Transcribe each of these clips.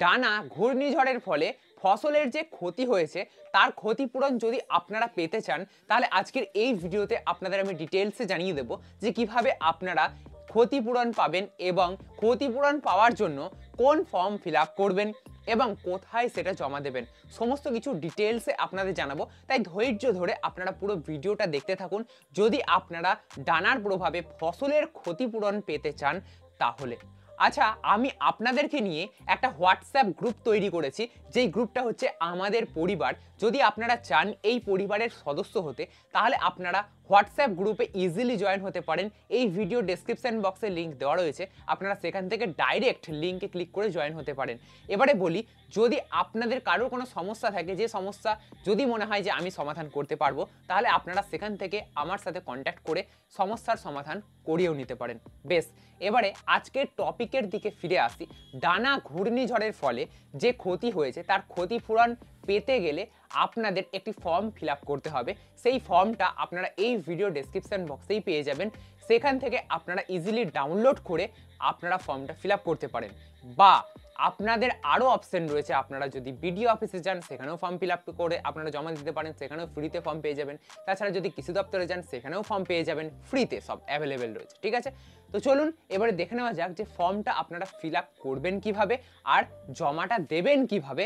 ডানা ঘূর্ণিঝড়ের ফলে ফসলের যে ক্ষতি হয়েছে তার ক্ষতিপূরণ যদি আপনারা পেতে চান তাহলে আজকের এই ভিডিওতে আপনাদের আমি ডিটেলসে জানিয়ে দেব যে কিভাবে আপনারা ক্ষতিপূরণ পাবেন এবং ক্ষতিপূরণ পাওয়ার জন্য কোন ফর্ম ফিল করবেন এবং কোথায় সেটা জমা দেবেন সমস্ত কিছু ডিটেলসে আপনাদের জানাবো তাই ধৈর্য ধরে আপনারা পুরো ভিডিওটা দেখতে থাকুন যদি আপনারা ডানার প্রভাবে ফসলের ক্ষতিপূরণ পেতে চান তাহলে আচ্ছা আমি আপনাদেরকে নিয়ে একটা হোয়াটসঅ্যাপ গ্রুপ তৈরি করেছি যেই গ্রুপটা হচ্ছে আমাদের পরিবার যদি আপনারা চান এই পরিবারের সদস্য হতে তাহলে আপনারা হোয়াটসঅ্যাপ গ্রুপে ইজিলি জয়েন হতে পারেন এই ভিডিও ডেসক্রিপশন বক্সে লিঙ্ক দেওয়া রয়েছে আপনারা সেখান থেকে ডাইরেক্ট লিঙ্কে ক্লিক করে জয়েন হতে পারেন এবারে বলি যদি আপনাদের কারোর কোনো সমস্যা থাকে যে সমস্যা যদি মনে হয় যে আমি সমাধান করতে পারবো তাহলে আপনারা সেখান থেকে আমার সাথে কন্ট্যাক্ট করে সমস্যার সমাধান করিয়েও নিতে পারেন বেশ এবারে আজকের টপিকের দিকে ফিরে আসি ডানা ঘূর্ণিঝড়ের ফলে যে ক্ষতি হয়েছে তার ক্ষতি পেতে গেলে আপনাদের একটি ফর্ম ফিল করতে হবে সেই ফর্মটা আপনারা এই ভিডিও ডেসক্রিপশান বক্সেই পেয়ে যাবেন সেখান থেকে আপনারা ইজিলি ডাউনলোড করে আপনারা ফর্মটা ফিল করতে পারেন বা আপনাদের আরও অপশন রয়েছে আপনারা যদি বিডিও অফিসে যান সেখানেও ফর্ম ফিল করে আপনারা জমা দিতে পারেন সেখানেও ফ্রিতে ফর্ম পেয়ে যাবেন তাছাড়া যদি কৃষি দপ্তরে যান সেখানেও ফর্ম পেয়ে যাবেন ফ্রিতে সব অ্যাভেলেবেল রয়েছে ঠিক আছে তো চলুন এবারে দেখে নেওয়া যাক যে ফর্মটা আপনারা ফিল করবেন কিভাবে আর জমাটা দেবেন কিভাবে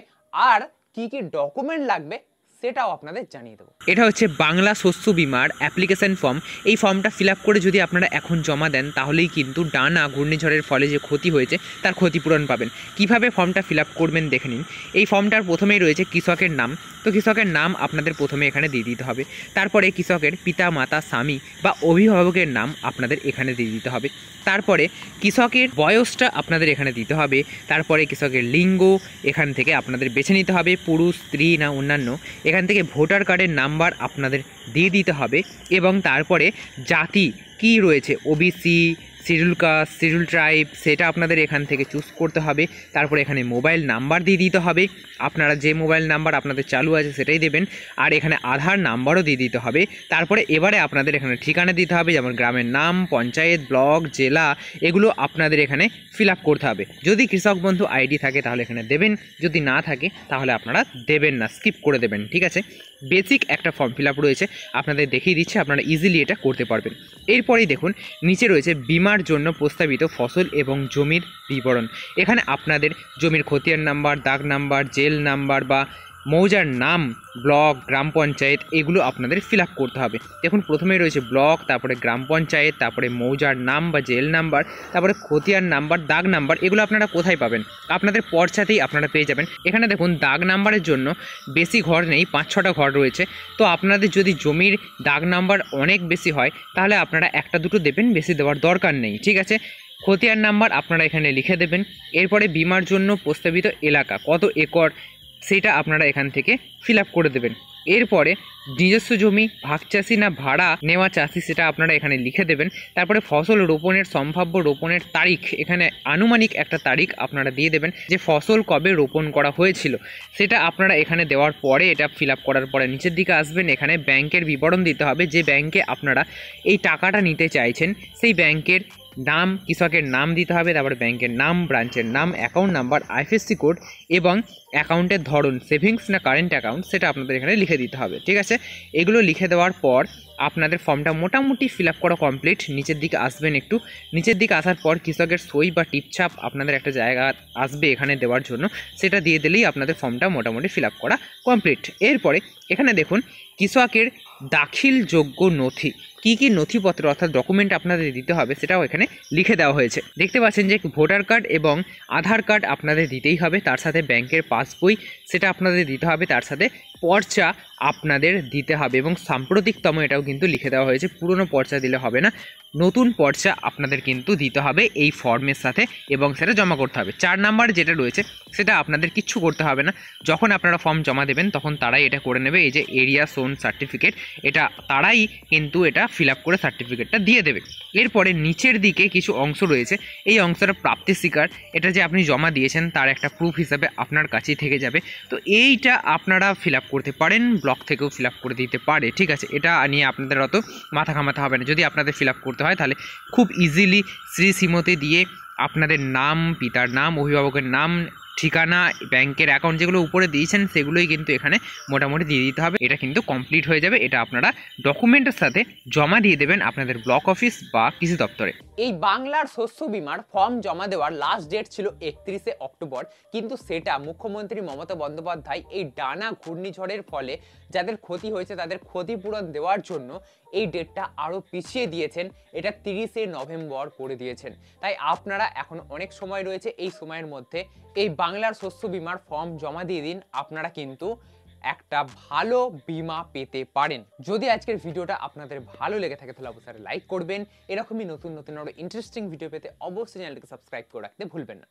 আর কি কি ডকুমেন্ট লাগবে সেটাও আপনাদের জানিয়ে দেবো এটা হচ্ছে বাংলা শস্য বিমার অ্যাপ্লিকেশন ফর্ম এই ফর্মটা ফিল করে যদি আপনারা এখন জমা দেন তাহলেই কিন্তু ডানা ঘূর্ণিঝড়ের ফলে যে ক্ষতি হয়েছে তার ক্ষতিপূরণ পাবেন কিভাবে ফর্মটা ফিল করবেন দেখে নিন এই ফর্মটার প্রথমেই রয়েছে কৃষকের নাম তো কৃষকের নাম আপনাদের প্রথমে এখানে দিয়ে দিতে হবে তারপরে কৃষকের পিতা মাতা স্বামী বা অভিভাবকের নাম আপনাদের এখানে দিয়ে দিতে হবে তারপরে কৃষকের বয়সটা আপনাদের এখানে দিতে হবে তারপরে কৃষকের লিঙ্গ এখান থেকে আপনাদের বেছে নিতে হবে পুরুষ স্ত্রী না অন্যান্য এখান থেকে ভোটার কার্ডের নাম্বার আপনাদের দিয়ে দিতে হবে এবং তারপরে জাতি কি রয়েছে OBC scheduled caste scheduled tribe সেটা আপনাদের এখান থেকে চুজ করতে হবে তারপর এখানে মোবাইল নাম্বার দিয়ে দিতে হবে আপনারা যে মোবাইল নাম্বার আপনাদের চালু আছে সেটাই দেবেন আর এখানে আধার নাম্বারও দিয়ে দিতে হবে তারপরে এবারে আপনাদের এখানে ঠিকানা দিতে হবে যেমন গ্রামের নাম পঞ্চায়েত ব্লক জেলা এগুলো আপনাদের এখানে ফিল করতে হবে যদি কৃষক বন্ধু আইডি থাকে তাহলে এখানে দেবেন যদি না থাকে তাহলে আপনারা দেবেন না স্কিপ করে দেবেন ঠিক আছে বেসিক একটা ফর্ম ফিল রয়েছে আপনাদের দেখিয়ে দিচ্ছে আপনারা ইজিলি এটা করতে পারবেন এরপরেই দেখুন নিচে রয়েছে বিমা বিমার জন্য প্রস্তাবিত ফসল এবং জমির বিবরণ এখানে আপনাদের জমির খতিয়ান নাম্বার দাগ নাম্বার জেল নাম্বার বা মৌজার নাম ব্লক গ্রাম পঞ্চায়েত এগুলো আপনাদের ফিল করতে হবে দেখুন প্রথমেই রয়েছে ব্লক তারপরে গ্রাম পঞ্চায়েত তারপরে মৌজার নাম বা জেল নাম্বার তারপরে খতিয়ার নাম্বার দাগ নাম্বার এগুলো আপনারা কোথায় পাবেন আপনাদের পর্চাতেই আপনারা পেয়ে যাবেন এখানে দেখুন দাগ নাম্বারের জন্য বেশি ঘর নেই পাঁচ ছটা ঘর রয়েছে তো আপনাদের যদি জমির দাগ নাম্বার অনেক বেশি হয় তাহলে আপনারা একটা দুটো দেবেন বেশি দেওয়ার দরকার নেই ঠিক আছে খতিয়ার নাম্বার আপনারা এখানে লিখে দেবেন এরপরে বিমার জন্য প্রস্তাবিত এলাকা কত একর সেটা আপনারা এখান থেকে ফিল করে দেবেন এরপরে নিজস্ব জমি ভাগ চাষি না ভাড়া নেওয়া চাষি সেটা আপনারা এখানে লিখে দেবেন তারপরে ফসল রোপণের সম্ভাব্য রোপণের তারিখ এখানে আনুমানিক একটা তারিখ আপনারা দিয়ে দেবেন যে ফসল কবে রোপণ করা হয়েছিল সেটা আপনারা এখানে দেওয়ার পরে এটা ফিল করার পরে নিচের দিকে আসবেন এখানে ব্যাংকের বিবরণ দিতে হবে যে ব্যাংকে আপনারা এই টাকাটা নিতে চাইছেন সেই ব্যাংকের নাম কৃষকের নাম দিতে হবে তারপরে ব্যাংকের নাম ব্রাঞ্চের নাম অ্যাকাউন্ট নাম্বার আইফএসসি কোড এবং অ্যাকাউন্টের ধরন সেভিংস না কারেন্ট অ্যাকাউন্ট সেটা আপনাদের এখানে লিখে দিতে হবে ঠিক আছে এগুলো লিখে দেওয়ার পর আপনাদের ফর্মটা মোটামুটি ফিল আপ করা কমপ্লিট নিচের দিকে আসবেন একটু নিচের দিকে আসার পর কৃষকের সই বা টিপছাপ আপনাদের একটা জায়গা আসবে এখানে দেওয়ার জন্য সেটা দিয়ে দিলেই আপনাদের ফর্মটা মোটামুটি ফিল আপ করা কমপ্লিট এরপরে এখানে দেখুন কৃষকের দাখিলযোগ্য নথি কি কি নথিপত্র অর্থাৎ ডকুমেন্ট আপনাদের দিতে হবে সেটাও এখানে লিখে দেওয়া হয়েছে দেখতে পাচ্ছেন যে ভোটার কার্ড এবং আধার কার্ড আপনাদের দিতেই হবে তার সাথে ব্যাংকের পাসবই সেটা আপনাদের দিতে হবে তার সাথে পর্চা আপনাদের দিতে হবে এবং সাম্প্রতিকতম এটাও কিন্তু লিখে দেওয়া হয়েছে পুরনো পর্চা দিলে হবে না নতুন পর্চা আপনাদের কিন্তু দিতে হবে এই ফর্মের সাথে এবং সেটা জমা করতে হবে চার নাম্বার যেটা রয়েছে সেটা আপনাদের কিচ্ছু করতে হবে না যখন আপনারা ফর্ম জমা দেবেন তখন তারাই এটা করে নেবে এই যে এরিয়া সোন সার্টিফিকেট এটা তারাই কিন্তু এটা ফিল আপ করে সার্টিফিকেটটা দিয়ে দেবে এরপরে নিচের দিকে কিছু অংশ রয়েছে এই অংশটা প্রাপ্তি স্বীকার এটা যে আপনি জমা দিয়েছেন তার একটা প্রুফ হিসাবে আপনার কাছেই থেকে যাবে তো এইটা আপনারা ফিল করতে পারেন ব্লক থেকেও ফিল করে দিতে পারে ঠিক আছে এটা নিয়ে আপনাদের অত মাথা ঘামাতে হবে না যদি আপনাদের ফিল করতে হয় তাহলে খুব ইজিলি শ্রী সীমতে দিয়ে আপনাদের নাম পিতার নাম অভিভাবকের নাম ঠিকানা ব্যাংকের অ্যাকাউন্ট যেগুলো উপরে দিয়েছেন সেগুলোই কিন্তু এখানে মোটামুটি দিয়ে দিতে হবে এটা কিন্তু কমপ্লিট হয়ে যাবে এটা আপনারা ডকুমেন্টের সাথে জমা দিয়ে দেবেন আপনাদের ব্লক অফিস বা কৃষি দপ্তরে এই বাংলার শস্য বিমার ফর্ম জমা দেওয়ার লাস্ট ডেট ছিল একত্রিশে অক্টোবর কিন্তু সেটা মুখ্যমন্ত্রী মমতা বন্দ্যোপাধ্যায় এই ডানা ঘূর্ণিঝড়ের ফলে যাদের ক্ষতি হয়েছে তাদের ক্ষতিপূরণ দেওয়ার জন্য এই ডেটটা আরও পিছিয়ে দিয়েছেন এটা তিরিশে নভেম্বর করে দিয়েছেন তাই আপনারা এখন অনেক সময় রয়েছে এই সময়ের মধ্যে এই বাংলার শস্য বিমার ফর্ম জমা দিয়ে দিন আপনারা কিন্তু একটা ভালো বিমা পেতে পারেন যদি আজকের ভিডিওটা আপনাদের ভালো লেগে থাকে তাহলে অবশ্যই লাইক করবেন এরকমই নতুন নতুন আরও ইন্টারেস্টিং ভিডিও পেতে অবশ্যই চ্যানেলটিকে সাবস্ক্রাইব করে রাখতে ভুলবেন না